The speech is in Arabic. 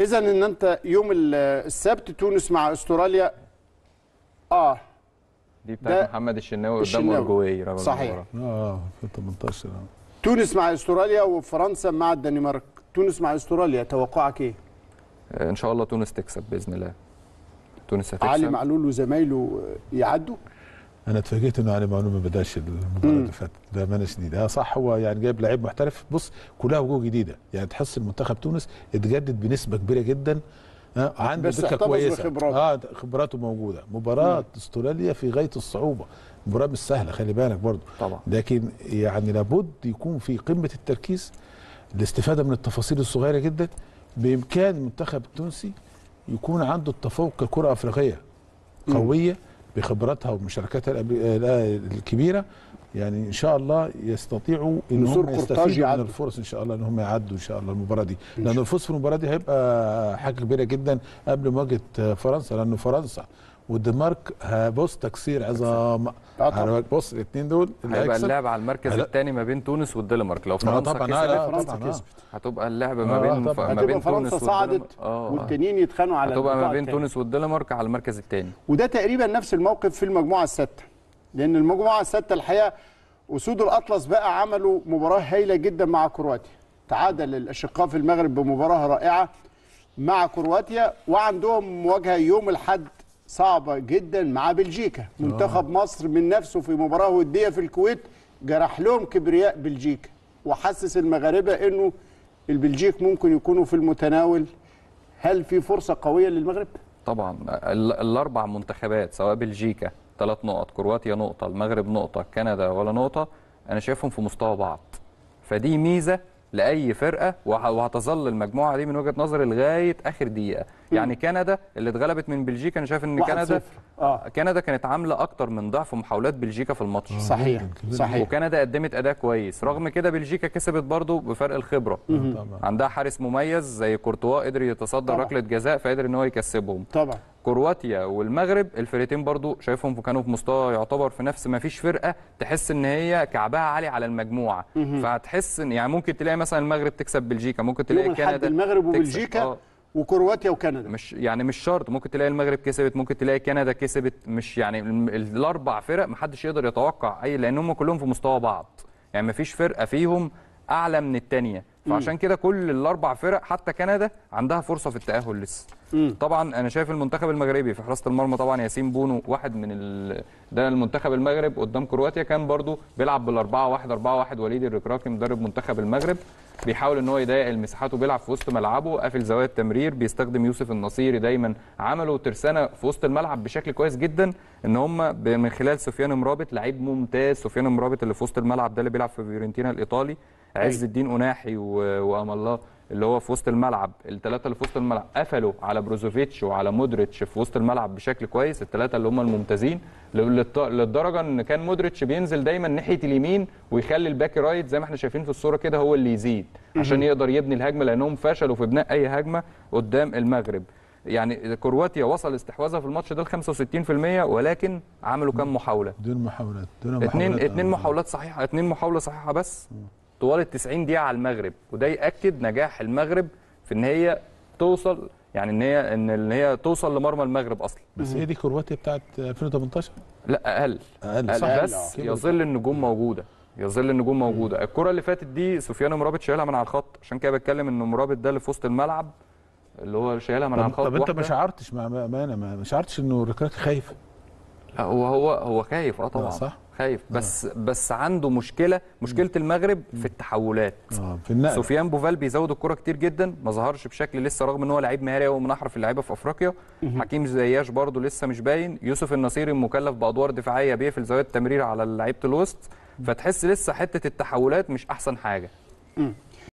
اذا ان انت يوم السبت تونس مع استراليا اه دي بتاعت محمد الشناوي قدام اورجواي صحيح اه في 18 تونس مع استراليا وفرنسا مع الدنمارك تونس مع استراليا توقعك ايه آه، ان شاء الله تونس تكسب باذن الله تونس هتكسب علي معلول وزمايله يعدوا انا اتفاجئت انه علي يعني معلول ما بداش المباراه اللي فاتت ده مان شديد اه صح هو يعني جايب لعيب محترف بص كلها وجوه جديده يعني تحس المنتخب تونس اتجدد بنسبه كبيره جدا آه عنده دكه كويسه بخبراته. اه خبراته موجوده مباراه استراليا في غايه الصعوبه مباراه مش سهله خلي بالك برضه طبعا لكن يعني لابد يكون في قمه التركيز الاستفاده من التفاصيل الصغيره جدا بامكان المنتخب التونسي يكون عنده التفوق ككره افريقيه قويه مم. بخبراتها ومشاركاتها الكبيره يعني ان شاء الله يستطيعوا ان هم يستفيدوا من الفرص ان شاء الله ان هم يعدوا ان شاء الله المباراه دي لان الفوز في المباراه دي هيبقى حاجه كبيره جدا قبل مواجهه فرنسا لانه فرنسا والدنمارك هبص تكسير عظام آه، بص الاثنين دول اللي هيبقى اللعب على المركز الثاني ما بين تونس والدنمارك لو آه، فرنسا طبعا كسبت آه، فرنسا كسبت هتبقى اللعبه ما بين ما بين تونس صعدت والتانيين يتخانقوا على هتبقى ما بين تونس والدنمارك على المركز الثاني وده تقريبا نفس الموقف في المجموعه السادسه لان المجموعه السادسه الحقيقه اسود الاطلس بقى عملوا مباراه هايله جدا مع كرواتيا تعادل الاشقاء في المغرب بمباراه رائعه مع كرواتيا وعندهم مواجهه يوم الاحد صعبه جدا مع بلجيكا آه. منتخب أوه. مصر من نفسه في مباراه وديه في الكويت جرح لهم كبرياء بلجيكا وحسس المغاربه انه البلجيك ممكن يكونوا في المتناول هل في فرصه قويه للمغرب طبعا الاربع منتخبات سواء بلجيكا ثلاث نقط كرواتيا نقطه المغرب نقطه كندا ولا نقطه انا شايفهم في مستوى بعض فدي ميزه لاي فرقه وهتظل المجموعه دي من وجهه نظري لغايه اخر دقيقه يعني كندا اللي اتغلبت من بلجيكا انا شايف ان كندا آه. كندا كانت عامله اكتر من ضعف محاولات بلجيكا في الماتش آه، صحيح صحيح وكندا قدمت اداء كويس رغم كده بلجيكا كسبت برضو بفرق الخبره آه، عندها حارس مميز زي كورتوا قدر يتصدى ركله جزاء فقدر ان هو يكسبهم طبعا كرواتيا والمغرب الفرقتين برضو شايفهم كانوا في مستوى يعتبر في نفس ما فيش فرقه تحس ان هي كعبها عالي على المجموعه فهتحس ان يعني ممكن تلاقي مثلا المغرب تكسب بلجيكا ممكن تلاقي كندا المغرب وبلجيكا آه. وكرواتيا وكندا مش يعني مش شرط ممكن تلاقي المغرب كسبت ممكن تلاقي كندا كسبت مش يعني الاربع فرق محدش يقدر يتوقع اي لان هم كلهم في مستوى بعض يعني مفيش فرقه فيهم اعلى من الثانيه فعشان كده كل الاربع فرق حتى كندا عندها فرصه في التاهل لسه مم. طبعا انا شايف المنتخب المغربي في حراسه المرمى طبعا ياسين بونو واحد من ال... ده المنتخب المغرب قدام كرواتيا كان برضو بيلعب بال4 1 4 1 وليد الركراكي مدرب منتخب المغرب بيحاول ان هو يضيق المساحات وبيلعب في وسط ملعبه قافل زوايا التمرير بيستخدم يوسف النصيري دايما عمله ترسانه في وسط الملعب بشكل كويس جدا ان هم من خلال سفيان مرابط لعيب ممتاز سفيان مرابط اللي في وسط الملعب ده اللي بيلعب في فيورنتينا الايطالي عز أيوة. الدين أناحي وأم الله اللي هو في وسط الملعب الثلاثه اللي في وسط الملعب قفلوا على بروزوفيتش وعلى مودريتش في وسط الملعب بشكل كويس الثلاثه اللي هم الممتازين للدرجه ان كان مودريتش بينزل دايما ناحيه اليمين ويخلي الباك رايت زي ما احنا شايفين في الصوره كده هو اللي يزيد عشان يقدر يبني الهجمه لانهم فشلوا في بناء اي هجمه قدام المغرب يعني كرواتيا وصل استحواذها في الماتش ده ل 65% ولكن عملوا كام محاوله؟ دون محاولات دون محاولات اثنين اثنين محاولات صحيحه اثنين محاوله صحيحه بس طوال ال 90 دقيقه على المغرب وده ياكد نجاح المغرب في ان هي توصل يعني ان هي ان هي توصل لمرمى المغرب اصلا بس هي دي كرواتيا بتاعت 2018 لا اقل اقل, أقل. صح بس يظل النجوم موجوده يظل النجوم موجوده الكره اللي فاتت دي سفيان مرابط شايلها من على الخط عشان كده بتكلم ان مرابط ده اللي في وسط الملعب اللي هو شايلها من على الخط طب انت ما شعرتش ما, ما انا ما شعرتش انه ركراكي خايف لا هو هو هو خايف اه طبعا صح خايف آه. بس آه. بس عنده مشكله مشكله المغرب في التحولات آه. في النقل. سفيان بوفال بيزود الكره كتير جدا ما ظهرش بشكل لسه رغم ان هو لعيب مهاري ومن احرف اللعيبه في افريقيا حكيم زياش برده لسه مش باين يوسف النصيري المكلف بادوار دفاعيه بيقفل زاويه التمرير على لعيبه الوسط فتحس لسه حته التحولات مش احسن حاجه